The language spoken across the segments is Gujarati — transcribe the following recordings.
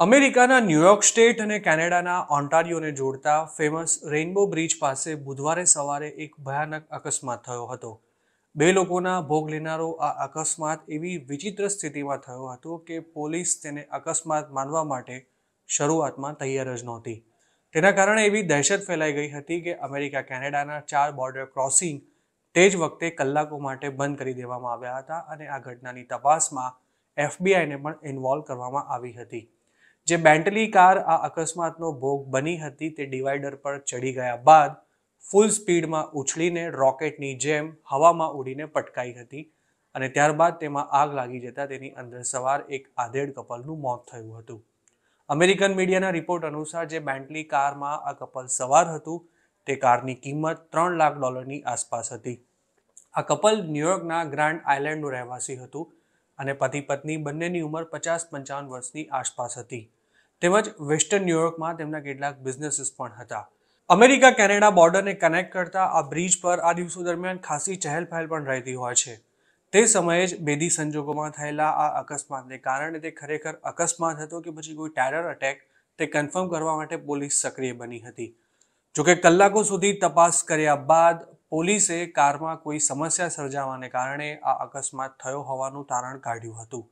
અમેરિકાના ન્યુયોર્ક સ્ટેટ અને કેનેડાના ઓન્ટારિયોને જોડતા ફેમસ રેઇનબો બ્રિજ પાસે બુધવારે સવારે એક ભયાનક અકસ્માત થયો હતો બે લોકોના ભોગ લેનારો આ અકસ્માત એવી વિચિત્ર સ્થિતિમાં થયો હતો કે પોલીસ તેને અકસ્માત માનવા માટે શરૂઆતમાં તૈયાર જ નહોતી તેના કારણે એવી દહેશત ફેલાઈ ગઈ હતી કે અમેરિકા કેનેડાના ચાર બોર્ડર ક્રોસિંગ તે જ વખતે કલાકો માટે બંધ કરી દેવામાં આવ્યા હતા અને આ ઘટનાની તપાસમાં એફબીઆઈને પણ ઇન્વોલ્વ કરવામાં આવી હતી જે બેન્ટલી કાર આ અકસ્માતનો ભોગ બની હતી તે ડિવાઈડર પર ચડી ગયા બાદ ફૂલ સ્પીડમાં ઉછળીને રોકેટની જેમ હવામાં ઉડીને પટકાઈ હતી અને ત્યારબાદ તેમાં આગ લાગી જતા તેની અંદર સવાર એક આધેડ કપલનું મોત થયું હતું અમેરિકન મીડિયાના રિપોર્ટ અનુસાર જે બેન્ટલી કારમાં આ કપલ સવાર હતું તે કારની કિંમત ત્રણ લાખ ડોલરની આસપાસ હતી આ કપલ ન્યુયોર્કના ગ્રાન્ડ આઇલેન્ડનું રહેવાસી હતું અને પતિ પત્ની બંનેની ઉંમર પચાસ પંચાવન વર્ષની આસપાસ હતી તેમજ વેસ્ટર્ન ન્યુયોર્કમાં તેમના કેટલાક બિઝનેસીસ પણ હતા અમેરિકા કેનેડા બોર્ડરને કનેક્ટ કરતા આ બ્રિજ પર આ દિવસો દરમિયાન ખાસી ચહેલ પહેલ પણ રહેતી હોય છે તે સમયે જ બેદી સંજોગોમાં થયેલા આ અકસ્માતને કારણે તે ખરેખર અકસ્માત હતો કે પછી કોઈ ટેરર અટેક તે કન્ફર્મ કરવા માટે પોલીસ સક્રિય બની હતી જોકે કલાકો સુધી તપાસ કર્યા બાદ પોલીસે કારમાં કોઈ સમસ્યા સર્જાવાને કારણે આ અકસ્માત થયો હોવાનું તારણ કાઢ્યું હતું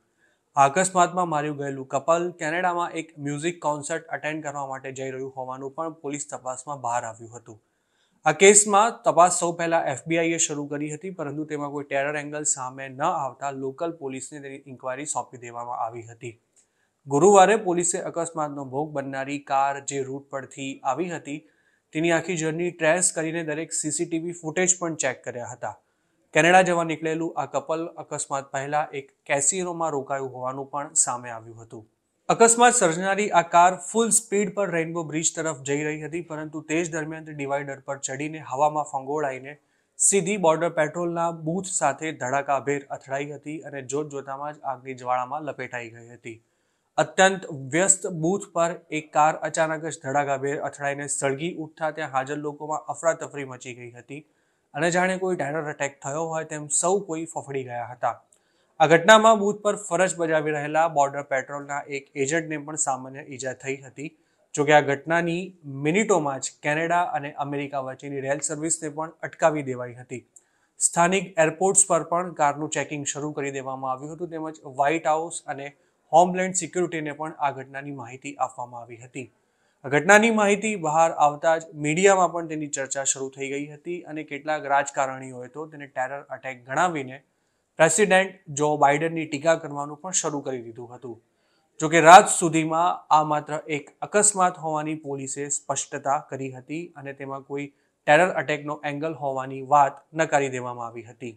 આ અકસ્માતમાં માર્યું ગયેલું કપલ કેનેડામાં એક મ્યુઝિક કોન્સર્ટ અટેન્ડ કરવા માટે જઈ રહ્યું હોવાનું પણ પોલીસ તપાસમાં બહાર આવ્યું હતું આ કેસમાં તપાસ સૌ પહેલાં એફબીઆઈએ શરૂ કરી હતી પરંતુ તેમાં કોઈ ટેરર એંગલ સામે ન આવતા લોકલ પોલીસને તેની ઇન્કવાયરી સોંપી દેવામાં આવી હતી ગુરુવારે પોલીસે અકસ્માતનો ભોગ બનનારી કાર જે રૂટ પરથી આવી હતી તેની આખી જર્ની ટ્રેસ કરીને દરેક સીસીટીવી ફૂટેજ પણ ચેક કર્યા હતા કેનેડા જવા નીકળેલું આ કપલ અકસ્માત પહેલાં એક કેસિનોમાં રોકાયું હોવાનું પણ સામે આવ્યું હતું અકસ્માત સર્જનારી આ કાર ફૂલ સ્પીડ પર રેઇનબો બ્રિજ તરફ જઈ રહી હતી પરંતુ તે જ દરમિયાન તે ડિવાઈડર પર ચડીને હવામાં ફંગોળાઈને સીધી બોર્ડર પેટ્રોલના બૂથ સાથે ધડાકાભેર અથડાઈ હતી અને જોતજોતામાં જ આગની જ્વાળામાં લપેટાઈ ગઈ હતી અત્યંત વ્યસ્ત બૂથ પર એક કાર અચાનક જ ધડાકાભેર અથડાઈને સળગી ઉઠતા ત્યાં હાજર લોકોમાં અફરાતફરી મચી ગઈ હતી અને જાણે કોઈ ટેરર અટેક થયો હોય તેમ સૌ કોઈ ફફડી ગયા હતા આ ઘટનામાં બૂથ પર ફરજ બજાવી રહેલા બોર્ડર પેટ્રોલના એક એજન્ટને પણ સામાન્ય ઈજા થઈ હતી જોકે આ ઘટનાની મિનિટોમાં જ કેનેડા અને અમેરિકા વચ્ચેની રેલ સર્વિસને પણ અટકાવી દેવાઈ હતી સ્થાનિક એરપોર્ટ્સ પર પણ કારનું ચેકિંગ શરૂ કરી દેવામાં આવ્યું હતું તેમજ વ્હાઇટ હાઉસ અને હોમલેન્ડ સિક્યુરિટીને પણ આ ઘટનાની માહિતી આપવામાં આવી હતી આ ઘટનાની માહિતી બહાર આવતા જ મીડિયામાં પણ તેની ચર્ચા શરૂ થઈ ગઈ હતી અને કેટલાક રાજકારણીઓએ તો તેને ટેરર અટેક ગણાવીને પ્રેસિડેન્ટ જો બાઇડનની ટીકા કરવાનું પણ શરૂ કરી દીધું હતું જોકે રાત સુધીમાં આ માત્ર એક અકસ્માત હોવાની પોલીસે સ્પષ્ટતા કરી હતી અને તેમાં કોઈ ટેરર અટેકનો એંગલ હોવાની વાત નકારી દેવામાં આવી હતી